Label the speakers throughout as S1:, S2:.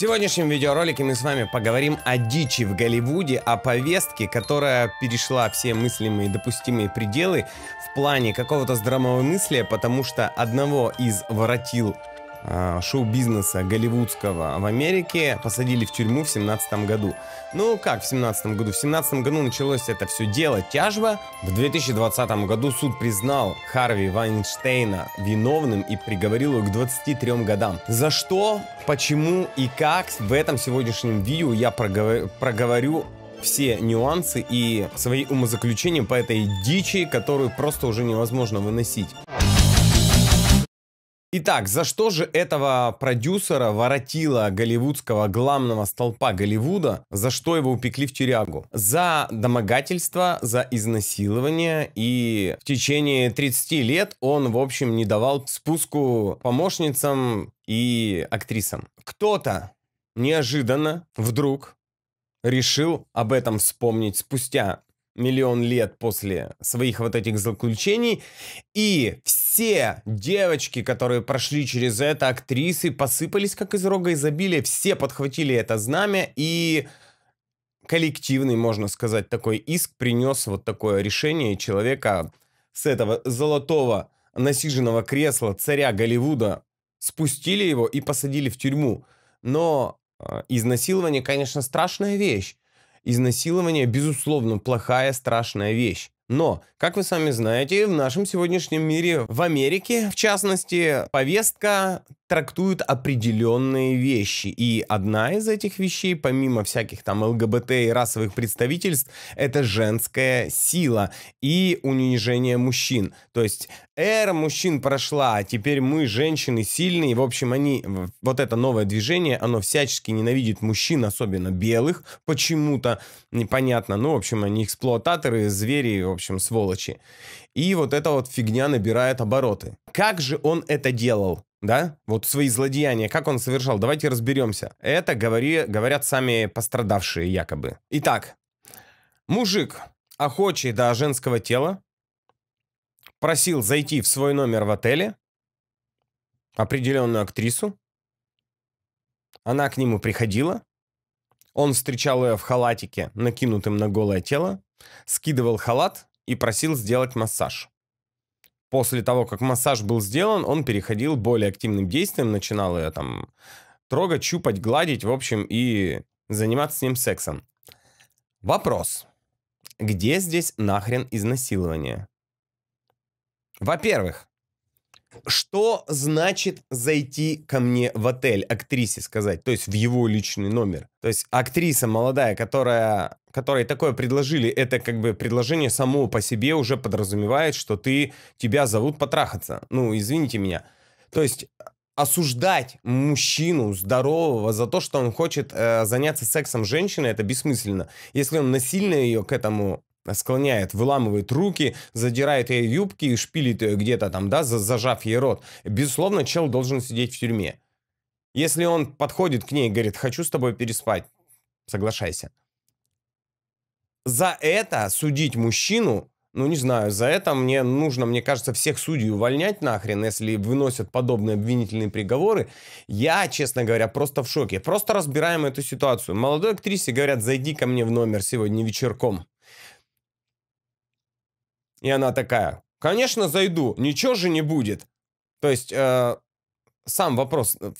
S1: сегодняшнем видеоролике мы с вами поговорим о дичи в Голливуде, о повестке, которая перешла все мыслимые допустимые пределы в плане какого-то здравомыслия, потому что одного из воротил Э, шоу-бизнеса голливудского в Америке посадили в тюрьму в 17 году. Ну, как в 17 году? В 17 году началось это все дело тяжба. В 2020 году суд признал Харви Вайнштейна виновным и приговорил его к 23 годам. За что, почему и как в этом сегодняшнем видео я проговор проговорю все нюансы и свои умозаключения по этой дичи, которую просто уже невозможно выносить. Итак, за что же этого продюсера, воротила голливудского, главного столпа Голливуда, за что его упекли в тюрягу? За домогательство, за изнасилование, и в течение 30 лет он, в общем, не давал спуску помощницам и актрисам. Кто-то неожиданно, вдруг, решил об этом вспомнить спустя миллион лет после своих вот этих заключений. И все девочки, которые прошли через это, актрисы, посыпались как из рога изобилия, все подхватили это знамя и коллективный, можно сказать, такой иск принес вот такое решение человека с этого золотого насиженного кресла царя Голливуда спустили его и посадили в тюрьму. Но э, изнасилование, конечно, страшная вещь. Изнасилование, безусловно, плохая, страшная вещь. Но, как вы сами знаете, в нашем сегодняшнем мире, в Америке, в частности, повестка трактует определенные вещи. И одна из этих вещей, помимо всяких там ЛГБТ и расовых представительств, это женская сила и унижение мужчин. То есть эра мужчин прошла, а теперь мы, женщины, сильные. В общем, они, вот это новое движение, оно всячески ненавидит мужчин, особенно белых, почему-то, непонятно. Ну, в общем, они эксплуататоры, звери, в общем, общем, сволочи. И вот эта вот фигня набирает обороты. Как же он это делал? да, вот свои злодеяния, как он совершал, давайте разберемся. Это говори, говорят сами пострадавшие якобы. Итак, мужик, охочий до женского тела, просил зайти в свой номер в отеле, определенную актрису, она к нему приходила, он встречал ее в халатике, накинутым на голое тело, скидывал халат, и просил сделать массаж. После того, как массаж был сделан, он переходил более активным действием, начинал ее там трогать, чупать, гладить, в общем, и заниматься с ним сексом. Вопрос. Где здесь нахрен изнасилование? Во-первых, что значит зайти ко мне в отель, актрисе сказать, то есть в его личный номер? То есть актриса молодая, которая которые такое предложили, это как бы предложение само по себе уже подразумевает, что ты, тебя зовут потрахаться. Ну, извините меня. То есть осуждать мужчину здорового за то, что он хочет э, заняться сексом женщины, это бессмысленно. Если он насильно ее к этому склоняет, выламывает руки, задирает ей юбки и шпилит ее э, где-то там, да, зажав ей рот. Безусловно, чел должен сидеть в тюрьме. Если он подходит к ней и говорит, хочу с тобой переспать, соглашайся за это судить мужчину, ну не знаю, за это мне нужно, мне кажется, всех судей увольнять нахрен, если выносят подобные обвинительные приговоры. Я, честно говоря, просто в шоке. Просто разбираем эту ситуацию. Молодой актрисе говорят, зайди ко мне в номер сегодня вечерком. И она такая, конечно, зайду, ничего же не будет. То есть, э, сам вопрос, э,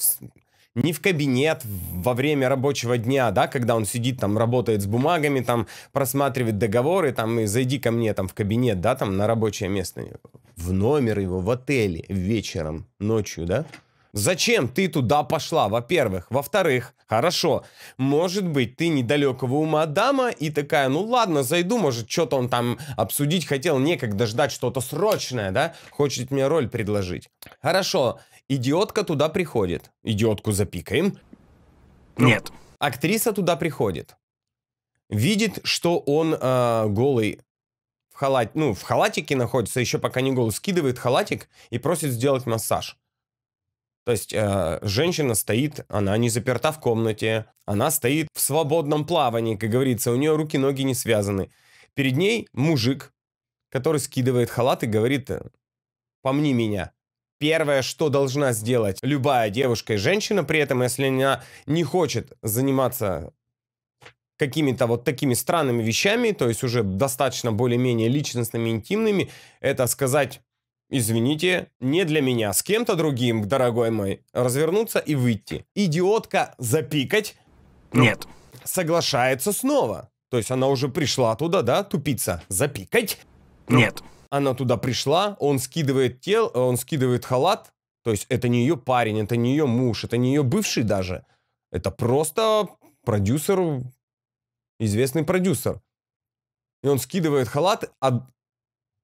S1: не в кабинет во время рабочего дня, да, когда он сидит там, работает с бумагами, там, просматривает договоры, там, и зайди ко мне там в кабинет, да, там, на рабочее место, в номер его, в отеле вечером, ночью, да? Зачем ты туда пошла, во-первых? Во-вторых, хорошо, может быть, ты недалекого ума дама и такая, ну ладно, зайду, может, что-то он там обсудить хотел, некогда ждать что-то срочное, да? Хочет мне роль предложить. Хорошо, Идиотка туда приходит. Идиотку запикаем. Ну, Нет. Актриса туда приходит. Видит, что он э, голый в халате, ну, в халатике находится, еще пока не голый, скидывает халатик и просит сделать массаж. То есть э, женщина стоит, она не заперта в комнате, она стоит в свободном плавании, как говорится, у нее руки-ноги не связаны. Перед ней мужик, который скидывает халат и говорит, помни меня. Первое, что должна сделать любая девушка и женщина, при этом, если она не хочет заниматься какими-то вот такими странными вещами, то есть уже достаточно более-менее личностными, интимными, это сказать извините, не для меня, с кем-то другим, дорогой мой, развернуться и выйти. Идиотка запикать? Ну, Нет. Соглашается снова. То есть она уже пришла туда, да, тупица, запикать? Ну, Нет. Ну, она туда пришла, он скидывает тел, э, он скидывает халат. То есть это не ее парень, это не ее муж, это не ее бывший даже. Это просто продюсер, известный продюсер. И он скидывает халат, а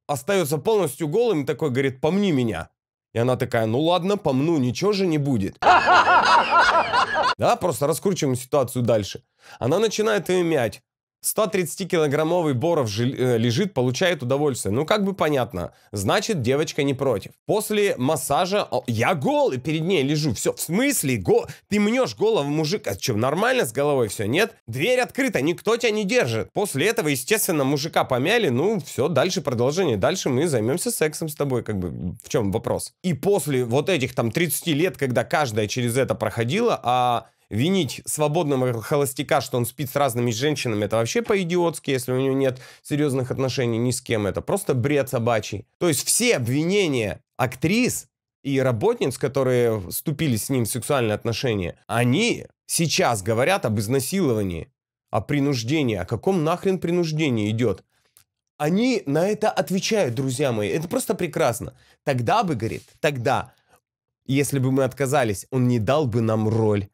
S1: остается полностью голым и такой говорит, помни меня. И она такая, ну ладно, помну, ничего же не будет. Да, просто раскручиваем ситуацию дальше. Она начинает ее мять. 130-килограммовый Боров э, лежит, получает удовольствие. Ну, как бы понятно. Значит, девочка не против. После массажа я голый перед ней лежу. Все, в смысле? Го... Ты мнешь голову, мужик. А что, нормально с головой все? Нет? Дверь открыта, никто тебя не держит. После этого, естественно, мужика помяли. Ну, все, дальше продолжение. Дальше мы займемся сексом с тобой. Как бы, в чем вопрос? И после вот этих там 30 лет, когда каждая через это проходила, а Винить свободного холостяка, что он спит с разными женщинами, это вообще по-идиотски, если у него нет серьезных отношений ни с кем. Это просто бред собачий. То есть все обвинения актрис и работниц, которые вступили с ним в сексуальные отношения, они сейчас говорят об изнасиловании, о принуждении. О каком нахрен принуждении идет? Они на это отвечают, друзья мои. Это просто прекрасно. Тогда бы, говорит, тогда, если бы мы отказались, он не дал бы нам роль.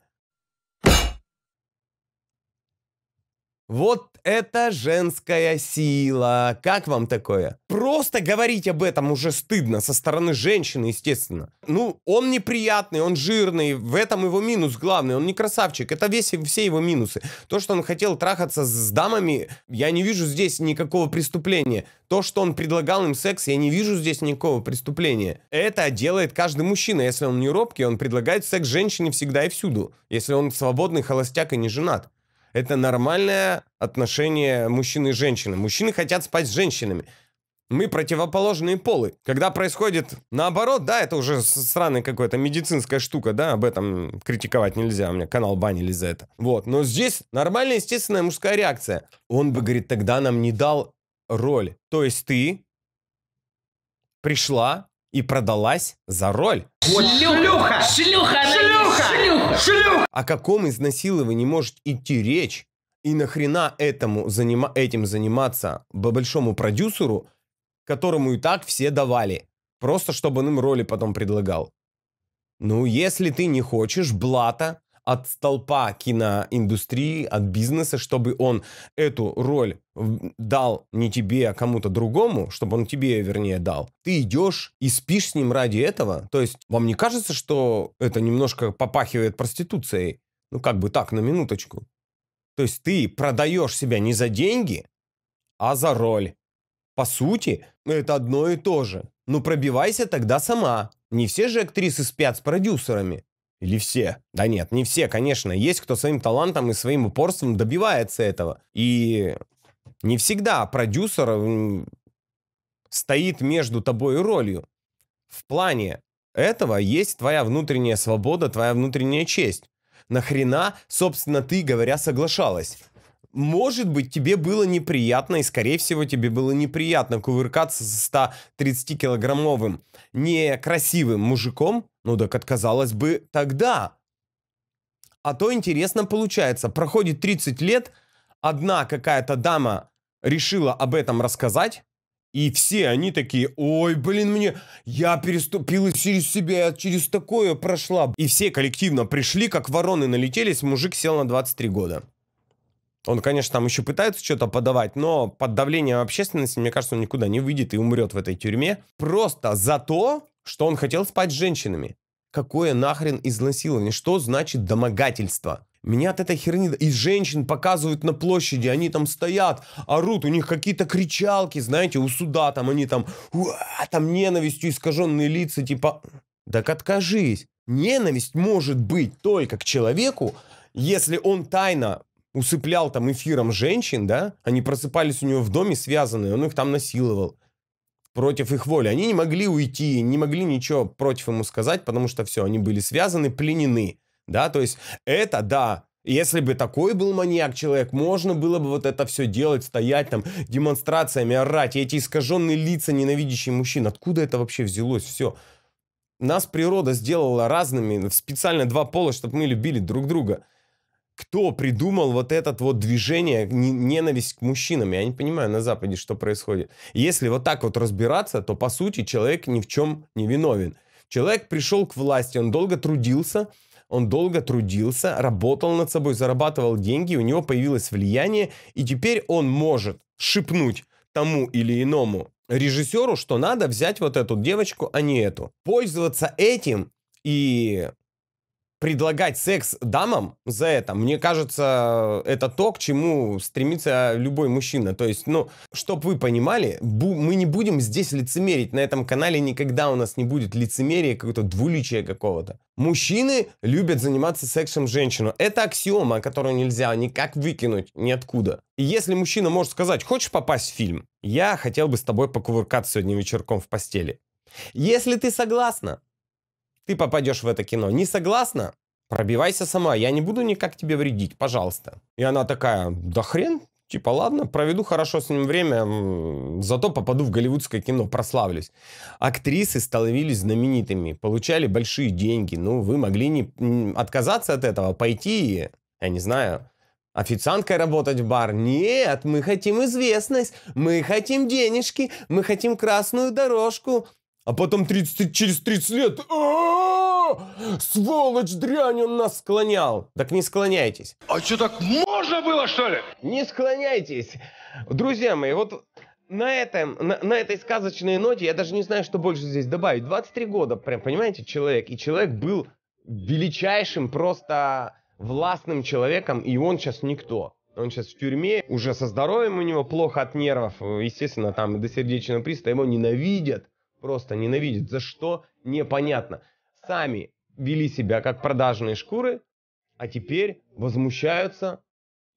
S1: Вот это женская сила. Как вам такое? Просто говорить об этом уже стыдно со стороны женщины, естественно. Ну, он неприятный, он жирный, в этом его минус главный, он не красавчик. Это весь, все его минусы. То, что он хотел трахаться с дамами, я не вижу здесь никакого преступления. То, что он предлагал им секс, я не вижу здесь никакого преступления. Это делает каждый мужчина. Если он не робкий, он предлагает секс женщине всегда и всюду. Если он свободный, холостяк и не женат. Это нормальное отношение мужчины и женщины. Мужчины хотят спать с женщинами. Мы противоположные полы. Когда происходит наоборот, да, это уже странная какая-то медицинская штука, да, об этом критиковать нельзя, у меня канал банили за это. Вот, но здесь нормальная, естественная мужская реакция. Он бы, говорит, тогда нам не дал роль. То есть ты пришла, и продалась за роль. Вот шлюха! Шлюха! Шлюха! Шлюха! шлюха! О каком изнасиловании может идти речь? И нахрена этому занима этим заниматься большому продюсеру, которому и так все давали? Просто чтобы он им роли потом предлагал. Ну, если ты не хочешь блата, от столпа киноиндустрии, от бизнеса, чтобы он эту роль дал не тебе, а кому-то другому, чтобы он тебе, вернее, дал. Ты идешь и спишь с ним ради этого. То есть вам не кажется, что это немножко попахивает проституцией? Ну, как бы так, на минуточку. То есть ты продаешь себя не за деньги, а за роль. По сути, это одно и то же. Ну, пробивайся тогда сама. Не все же актрисы спят с продюсерами. Или все? Да нет, не все, конечно. Есть кто своим талантом и своим упорством добивается этого. И не всегда продюсер стоит между тобой и ролью. В плане этого есть твоя внутренняя свобода, твоя внутренняя честь. Нахрена, собственно, ты, говоря, соглашалась? может быть, тебе было неприятно, и, скорее всего, тебе было неприятно кувыркаться со 130-килограммовым некрасивым мужиком, ну так отказалось бы тогда. А то интересно получается, проходит 30 лет, одна какая-то дама решила об этом рассказать, и все они такие, ой, блин, мне, я переступила через себя, я через такое прошла. И все коллективно пришли, как вороны налетелись, мужик сел на 23 года. Он, конечно, там еще пытается что-то подавать, но под давлением общественности, мне кажется, он никуда не выйдет и умрет в этой тюрьме. Просто за то, что он хотел спать с женщинами. Какое нахрен изнасилование? Что значит домогательство? Меня от этой херни... И женщин показывают на площади, они там стоят, орут, у них какие-то кричалки, знаете, у суда там они там... там ненавистью искаженные лица, типа... Так откажись. Ненависть может быть только к человеку, если он тайно усыплял там эфиром женщин, да, они просыпались у него в доме связанные, он их там насиловал против их воли. Они не могли уйти, не могли ничего против ему сказать, потому что все, они были связаны, пленены, да, то есть это, да, если бы такой был маньяк-человек, можно было бы вот это все делать, стоять там демонстрациями, орать, и эти искаженные лица ненавидящие мужчин, откуда это вообще взялось все? Нас природа сделала разными, специально два пола, чтобы мы любили друг друга – кто придумал вот это вот движение, ненависть к мужчинам. Я не понимаю на Западе, что происходит. Если вот так вот разбираться, то, по сути, человек ни в чем не виновен. Человек пришел к власти, он долго трудился, он долго трудился, работал над собой, зарабатывал деньги, у него появилось влияние, и теперь он может шипнуть тому или иному режиссеру, что надо взять вот эту девочку, а не эту. Пользоваться этим и предлагать секс дамам за это, мне кажется, это то, к чему стремится любой мужчина. То есть, ну, чтобы вы понимали, мы не будем здесь лицемерить. На этом канале никогда у нас не будет лицемерия, какого-то двуличия какого-то. Мужчины любят заниматься сексом женщину. Это аксиома, которую нельзя никак выкинуть ниоткуда. И если мужчина может сказать, хочешь попасть в фильм? Я хотел бы с тобой покувыркаться сегодня вечерком в постели. Если ты согласна, ты попадешь в это кино. Не согласна? Пробивайся сама, я не буду никак тебе вредить, пожалуйста. И она такая, да хрен, Типа, ладно, проведу хорошо с ним время, зато попаду в голливудское кино, прославлюсь. Актрисы становились знаменитыми, получали большие деньги. Ну, вы могли не отказаться от этого, пойти, я не знаю, официанткой работать в бар. Нет, мы хотим известность, мы хотим денежки, мы хотим красную дорожку. А потом 30, через 30 лет... «А, сволочь, дрянь, он нас склонял. Так не склоняйтесь. А что, так можно было, что ли? Не склоняйтесь. Друзья мои, вот на, этом, на, на этой сказочной ноте я даже не знаю, что больше здесь добавить. 23 года, прям, понимаете, человек. И человек был величайшим просто властным человеком, и он сейчас никто. Он сейчас в тюрьме, уже со здоровьем у него плохо от нервов, естественно, там до сердечного приступа, его ненавидят просто ненавидит, за что непонятно. Сами вели себя как продажные шкуры, а теперь возмущаются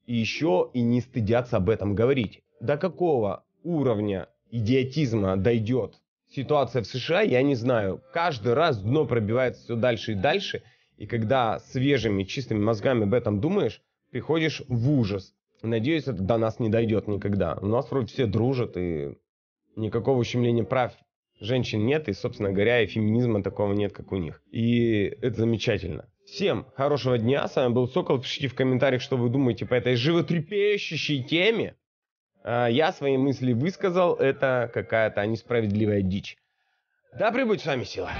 S1: и еще и не стыдятся об этом говорить. До какого уровня идиотизма дойдет ситуация в США, я не знаю. Каждый раз дно пробивается все дальше и дальше, и когда свежими, чистыми мозгами об этом думаешь, приходишь в ужас. Надеюсь, это до нас не дойдет никогда. У нас вроде все дружат, и никакого ущемления прав Женщин нет, и, собственно говоря, и феминизма такого нет, как у них. И это замечательно. Всем хорошего дня, с вами был Сокол, пишите в комментариях, что вы думаете по этой животрепещущей теме. А, я свои мысли высказал, это какая-то несправедливая дичь. Да прибудет с вами сила!